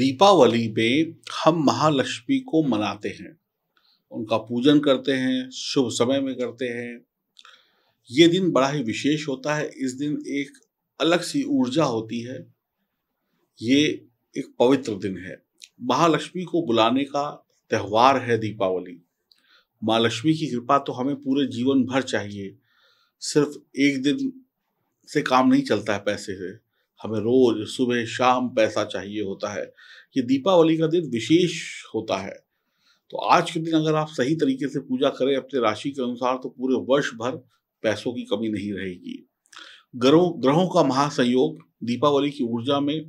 दीपावली में हम महालक्ष्मी को मनाते हैं उनका पूजन करते हैं शुभ समय में करते हैं ये दिन बड़ा ही विशेष होता है इस दिन एक अलग सी ऊर्जा होती है ये एक पवित्र दिन है महालक्ष्मी को बुलाने का त्यौहार है दीपावली माँ लक्ष्मी की कृपा तो हमें पूरे जीवन भर चाहिए सिर्फ एक दिन से काम नहीं चलता है पैसे से हमें रोज सुबह शाम पैसा चाहिए होता है ये दीपावली का दिन विशेष होता है तो आज के दिन अगर आप सही तरीके से पूजा करें अपने राशि के अनुसार तो पूरे वर्ष भर पैसों की कमी नहीं रहेगी ग्रहों ग्रहों का महासंयोग दीपावली की ऊर्जा में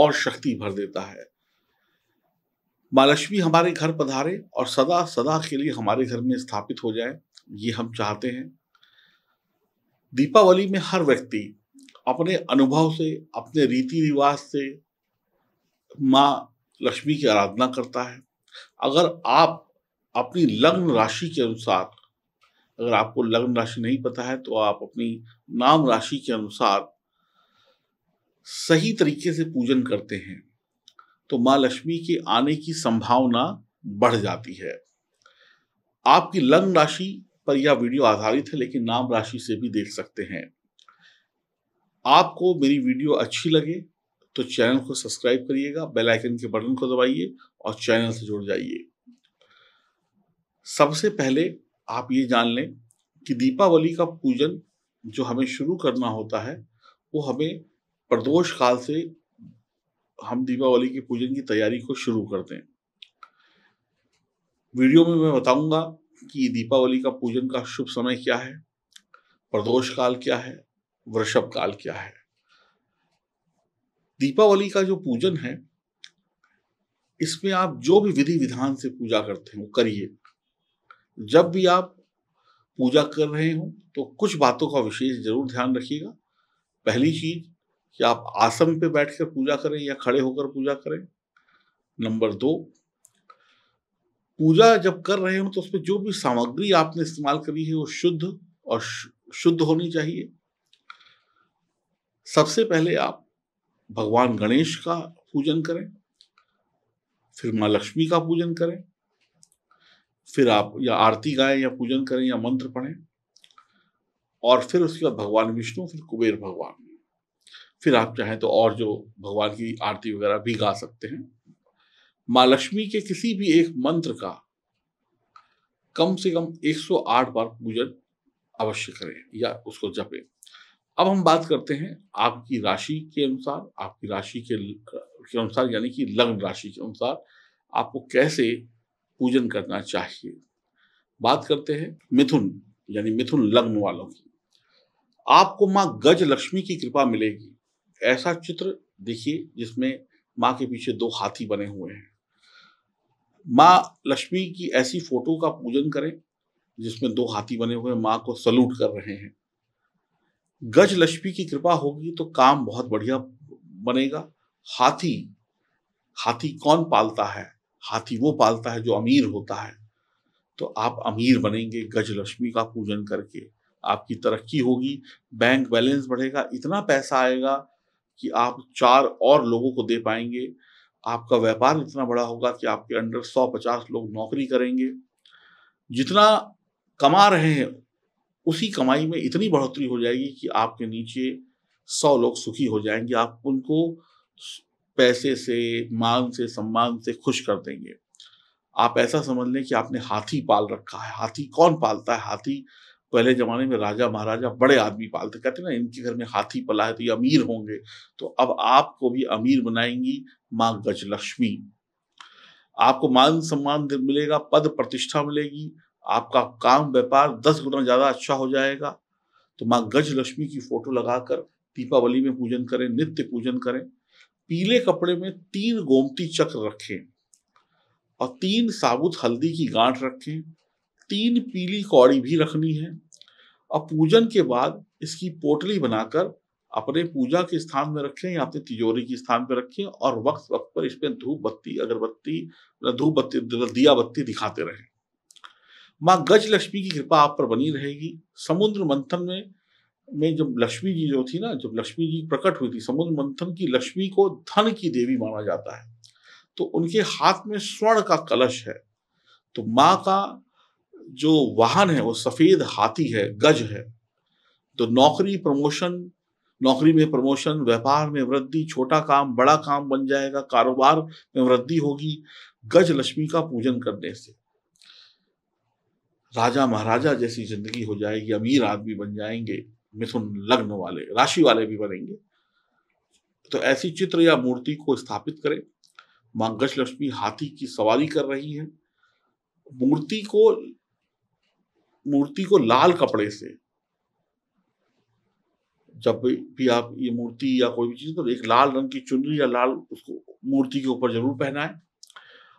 और शक्ति भर देता है माँ लक्ष्मी हमारे घर पधारे और सदा सदा के लिए हमारे घर में स्थापित हो जाए ये हम चाहते हैं दीपावली में हर व्यक्ति अपने अनुभव से अपने रीति रिवाज से माँ लक्ष्मी की आराधना करता है अगर आप अपनी लग्न राशि के अनुसार अगर आपको लग्न राशि नहीं पता है तो आप अपनी नाम राशि के अनुसार सही तरीके से पूजन करते हैं तो माँ लक्ष्मी के आने की संभावना बढ़ जाती है आपकी लग्न राशि पर यह वीडियो आधारित है लेकिन नाम राशि से भी देख सकते हैं आपको मेरी वीडियो अच्छी लगे तो चैनल को सब्सक्राइब करिएगा बेल आइकन के बटन को दबाइए और चैनल से जुड़ जाइए सबसे पहले आप ये जान लें कि दीपावली का पूजन जो हमें शुरू करना होता है वो हमें प्रदोष काल से हम दीपावली के पूजन की तैयारी को शुरू करते हैं वीडियो में मैं बताऊंगा कि दीपावली का पूजन का शुभ समय क्या है प्रदोष काल क्या है वृषभ काल क्या है दीपावली का जो पूजन है इसमें आप जो भी विधि विधान से पूजा करते हो करिए जब भी आप पूजा कर रहे हो तो कुछ बातों का विशेष जरूर ध्यान रखिएगा पहली चीज कि आप आसम पे बैठकर पूजा करें या खड़े होकर पूजा करें नंबर दो पूजा जब कर रहे हो तो उसमें जो भी सामग्री आपने इस्तेमाल करी है वो शुद्ध और शुद्ध होनी चाहिए सबसे पहले आप भगवान गणेश का पूजन करें फिर माँ लक्ष्मी का पूजन करें फिर आप या आरती गाएं या पूजन करें या मंत्र पढ़ें और फिर उसके बाद भगवान विष्णु फिर कुबेर भगवान फिर आप चाहें तो और जो भगवान की आरती वगैरह भी गा सकते हैं माँ लक्ष्मी के किसी भी एक मंत्र का कम से कम 108 बार पूजन अवश्य करें या उसको जपें अब हम बात करते हैं आपकी राशि के अनुसार आपकी राशि के के अनुसार यानी कि लग्न राशि के अनुसार आपको कैसे पूजन करना चाहिए बात करते हैं मिथुन यानी मिथुन लग्न वालों की आपको माँ गज लक्ष्मी की कृपा मिलेगी ऐसा चित्र देखिए जिसमें माँ के पीछे दो हाथी बने हुए हैं माँ लक्ष्मी की ऐसी फोटो का पूजन करें जिसमें दो हाथी बने हुए माँ को सल्यूट कर रहे हैं गज लक्ष्मी की कृपा होगी तो काम बहुत बढ़िया बनेगा हाथी हाथी कौन पालता है हाथी वो पालता है जो अमीर होता है तो आप अमीर बनेंगे गज लक्ष्मी का पूजन करके आपकी तरक्की होगी बैंक बैलेंस बढ़ेगा इतना पैसा आएगा कि आप चार और लोगों को दे पाएंगे आपका व्यापार इतना बड़ा होगा कि आपके अंडर सौ पचास लोग नौकरी करेंगे जितना कमा रहे हैं उसी कमाई में इतनी बढ़ोतरी हो जाएगी कि आपके नीचे सौ लोग सुखी हो जाएंगे आप उनको पैसे से मान से सम्मान से खुश कर देंगे आप ऐसा समझ लें कि आपने हाथी पाल रखा है हाथी कौन पालता है हाथी पहले जमाने में राजा महाराजा बड़े आदमी पालते कहते ना इनके घर में हाथी पला है तो ये अमीर होंगे तो अब आपको भी अमीर बनाएंगी माँ गजलक्ष्मी आपको मान सम्मान मिलेगा पद प्रतिष्ठा मिलेगी आपका काम व्यापार दस गुना ज्यादा अच्छा हो जाएगा तो माँ गज लक्ष्मी की फोटो लगाकर दीपावली में पूजन करें नित्य पूजन करें पीले कपड़े में तीन गोमती चक्र रखें और तीन साबुत हल्दी की गांठ रखें तीन पीली कौड़ी भी रखनी है और पूजन के बाद इसकी पोटली बनाकर अपने पूजा के स्थान में रखें या अपने तिजोरी के स्थान पर रखें और वक्त वक्त पर इसमें धूप बत्ती अगरबत्ती धूप बत्ती दिया बत्ती दिखाते रहें माँ गज लक्ष्मी की कृपा आप पर बनी रहेगी समुद्र मंथन में में जब लक्ष्मी जी जो थी ना जब लक्ष्मी जी प्रकट हुई थी समुद्र मंथन की लक्ष्मी को धन की देवी माना जाता है तो उनके हाथ में स्वर्ण का कलश है तो माँ का जो वाहन है वो सफेद हाथी है गज है तो नौकरी प्रमोशन नौकरी में प्रमोशन व्यापार में वृद्धि छोटा काम बड़ा काम बन जाएगा कारोबार में वृद्धि होगी गज लक्ष्मी का पूजन करने से राजा महाराजा जैसी जिंदगी हो जाएगी अमीर आदमी बन जाएंगे मिथुन लग्न वाले राशि वाले भी बनेंगे तो ऐसी चित्र या मूर्ति को स्थापित करें माँ गज लक्ष्मी हाथी की सवारी कर रही है मूर्ति को मूर्ति को लाल कपड़े से जब भी आप ये मूर्ति या कोई भी चीज तो एक लाल रंग की चुनरी या लाल उसको मूर्ति के ऊपर जरूर पहनाएं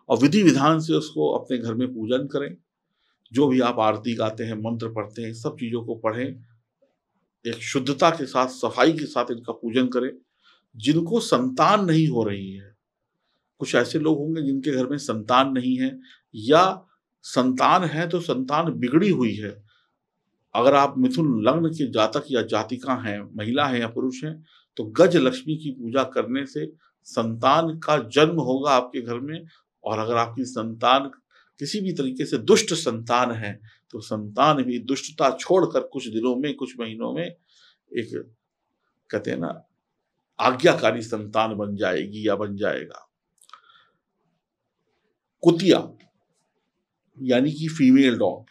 और विधि विधान से उसको अपने घर में पूजन करें जो भी आप आरती गाते हैं मंत्र पढ़ते हैं सब चीज़ों को पढ़ें एक शुद्धता के साथ सफाई के साथ इनका पूजन करें जिनको संतान नहीं हो रही है कुछ ऐसे लोग होंगे जिनके घर में संतान नहीं है या संतान है तो संतान बिगड़ी हुई है अगर आप मिथुन लग्न के जातक या जातिका हैं महिला हैं या पुरुष हैं तो गज लक्ष्मी की पूजा करने से संतान का जन्म होगा आपके घर में और अगर आपकी संतान किसी भी तरीके से दुष्ट संतान है तो संतान भी दुष्टता छोड़कर कुछ दिनों में कुछ महीनों में एक कहते हैं ना आज्ञाकारी संतान बन जाएगी या बन जाएगा कुतिया यानी कि फीमेल डॉग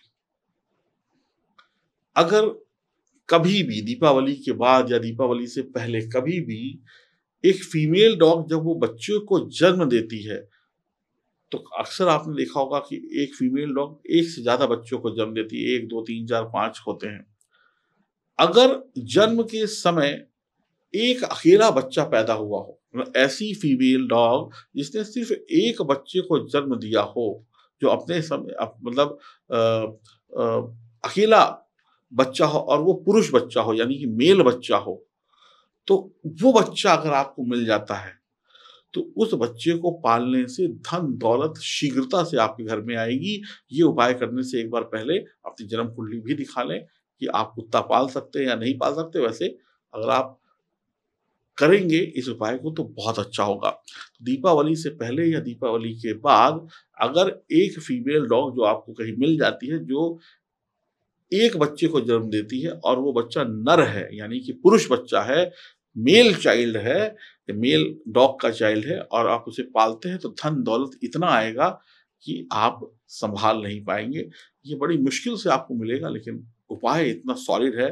अगर कभी भी दीपावली के बाद या दीपावली से पहले कभी भी एक फीमेल डॉग जब वो बच्चों को जन्म देती है तो अक्सर आपने देखा होगा कि एक फीमेल डॉग एक से ज़्यादा बच्चों को जन्म देती है एक दो तीन चार पांच होते हैं अगर जन्म के समय एक अकेला बच्चा पैदा हुआ हो मतलब ऐसी फीमेल डॉग जिसने सिर्फ एक बच्चे को जन्म दिया हो जो अपने समय अप, मतलब अकेला बच्चा हो और वो पुरुष बच्चा हो यानी कि मेल बच्चा हो तो वो बच्चा अगर आपको मिल जाता है तो उस बच्चे को पालने से धन दौलत शीघ्रता से आपके घर में आएगी ये उपाय करने से एक बार पहले अपनी जन्म कुंडली भी दिखा लें कि आप कुत्ता पाल सकते हैं या नहीं पाल सकते वैसे अगर आप करेंगे इस उपाय को तो बहुत अच्छा होगा तो दीपावली से पहले या दीपावली के बाद अगर एक फीमेल डॉग जो आपको कहीं मिल जाती है जो एक बच्चे को जन्म देती है और वो बच्चा नर है यानी कि पुरुष बच्चा है मेल चाइल्ड है मेल डॉग का चाइल्ड है और आप उसे पालते हैं तो धन दौलत इतना आएगा कि आप संभाल नहीं पाएंगे ये बड़ी मुश्किल से आपको मिलेगा लेकिन उपाय इतना सॉलिड है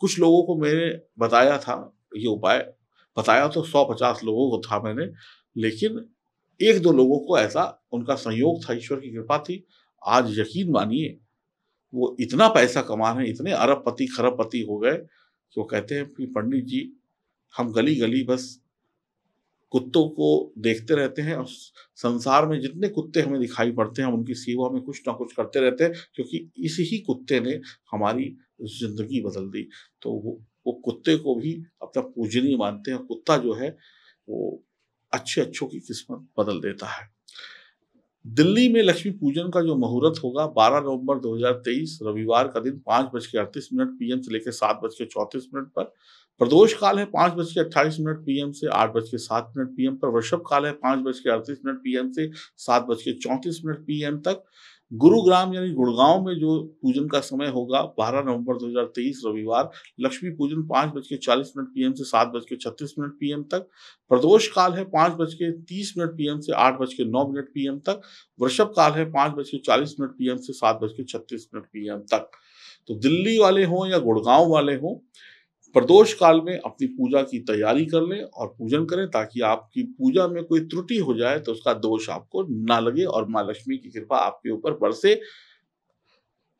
कुछ लोगों को मैंने बताया था ये उपाय बताया तो सौ पचास लोगों को था मैंने लेकिन एक दो लोगों को ऐसा उनका संयोग था ईश्वर की कृपा थी आज यकीन मानिए वो इतना पैसा कमा रहे हैं इतने खरब पति हो गए कि वो कहते हैं कि पंडित जी हम गली गली बस कुत्तों को देखते रहते हैं और संसार में जितने कुत्ते हमें दिखाई पड़ते हैं उनकी सेवा में कुछ ना कुछ करते रहते हैं क्योंकि इस ही कुत्ते ने हमारी जिंदगी बदल दी तो वो वो कुत्ते को भी अपना पूजनीय मानते हैं कुत्ता जो है वो अच्छे अच्छों की किस्मत बदल देता है दिल्ली में लक्ष्मी पूजन का जो मुहूर्त होगा 12 नवंबर 2023 रविवार का दिन पाँच बज के अड़तीस मिनट पीएम से लेकर सात बज के चौंतीस मिनट पर प्रदोष काल है पाँच बज के अट्ठाईस मिनट पीएम से आठ बज के सात मिनट पीएम पर वृषभ काल है पाँच बज के अड़तीस मिनट पीएम से सात बज के चौंतीस मिनट पीएम तक गुरुग्राम यानी गुड़गांव में जो पूजन का समय होगा 12 नवंबर 2023 रविवार लक्ष्मी पूजन पाँच बज के चालीस मिनट पीएम से सात बज के छत्तीस मिनट पीएम तक प्रदोष काल है पाँच बज के तीस मिनट पीएम से आठ बज के नौ मिनट पीएम तक वृषभ काल है पाँच बज के चालीस मिनट पीएम से सात बज के छत्तीस मिनट पीएम तक तो दिल्ली वाले हों या गुड़गांव वाले हों प्रदोष काल में अपनी पूजा की तैयारी कर लें और पूजन करें ताकि आपकी पूजा में कोई त्रुटि हो जाए तो उसका दोष आपको ना लगे और माँ लक्ष्मी की कृपा आपके ऊपर बरसे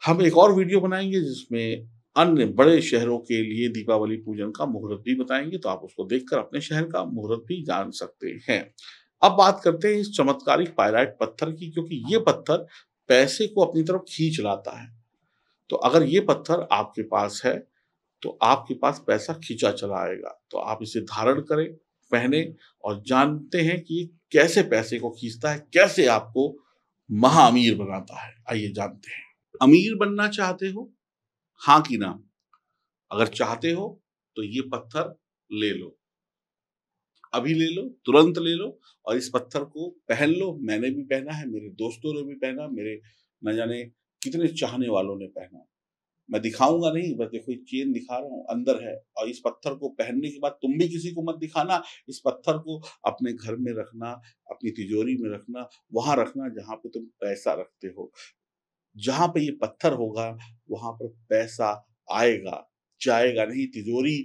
हम एक और वीडियो बनाएंगे जिसमें अन्य बड़े शहरों के लिए दीपावली पूजन का मुहूर्त भी बताएंगे तो आप उसको देखकर अपने शहर का मुहूर्त भी जान सकते हैं अब बात करते हैं इस चमत्कारिक पायराइट पत्थर की क्योंकि ये पत्थर पैसे को अपनी तरफ खींच लाता है तो अगर ये पत्थर आपके पास है तो आपके पास पैसा खींचा चला आएगा तो आप इसे धारण करें पहने और जानते हैं कि कैसे पैसे को खींचता है कैसे आपको महाअमीर बनाता है आइए जानते हैं अमीर बनना चाहते हो हाँ कि ना अगर चाहते हो तो ये पत्थर ले लो अभी ले लो तुरंत ले लो और इस पत्थर को पहन लो मैंने भी पहना है मेरे दोस्तों ने भी पहना मेरे न जाने कितने चाहने वालों ने पहना मैं दिखाऊंगा नहीं बस देखो ये चेन दिखा रहा हूँ अंदर है और इस पत्थर को पहनने के बाद तुम भी किसी को मत दिखाना इस पत्थर को अपने घर में रखना अपनी तिजोरी में रखना वहां रखना जहां पे तुम पैसा रखते हो जहां पे ये पत्थर होगा वहां पर पैसा आएगा जाएगा नहीं तिजोरी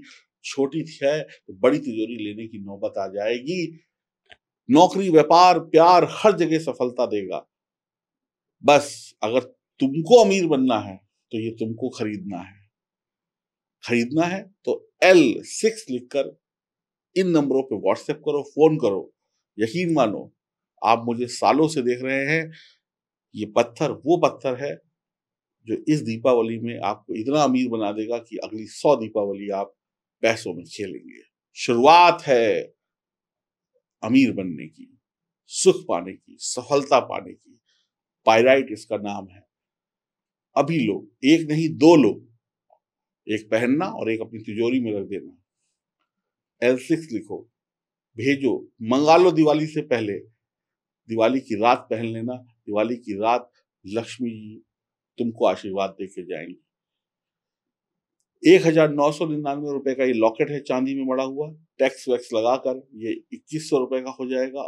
छोटी थी है तो बड़ी तिजोरी लेने की नौबत आ जाएगी नौकरी व्यापार प्यार हर जगह सफलता देगा बस अगर तुमको अमीर बनना है तो ये तुमको खरीदना है खरीदना है तो एल सिक्स लिखकर इन नंबरों पे व्हाट्सएप करो फोन करो यकीन मानो आप मुझे सालों से देख रहे हैं ये पत्थर वो पत्थर है जो इस दीपावली में आपको इतना अमीर बना देगा कि अगली सौ दीपावली आप पैसों में खेलेंगे शुरुआत है अमीर बनने की सुख पाने की सफलता पाने की पायराइट इसका नाम है अभी लो एक नहीं दो लो एक पहनना और एक अपनी तिजोरी में रख देना एल सिक्स लिखो भेजो मंगा लो दिवाली से पहले दिवाली की रात पहन लेना दिवाली की रात लक्ष्मी जी तुमको आशीर्वाद दे के जाएंगे एक हजार नौ सौ निन्यानवे रुपए का ये लॉकेट है चांदी में मड़ा हुआ टैक्स वैक्स लगाकर ये इक्कीस सौ रुपए का हो जाएगा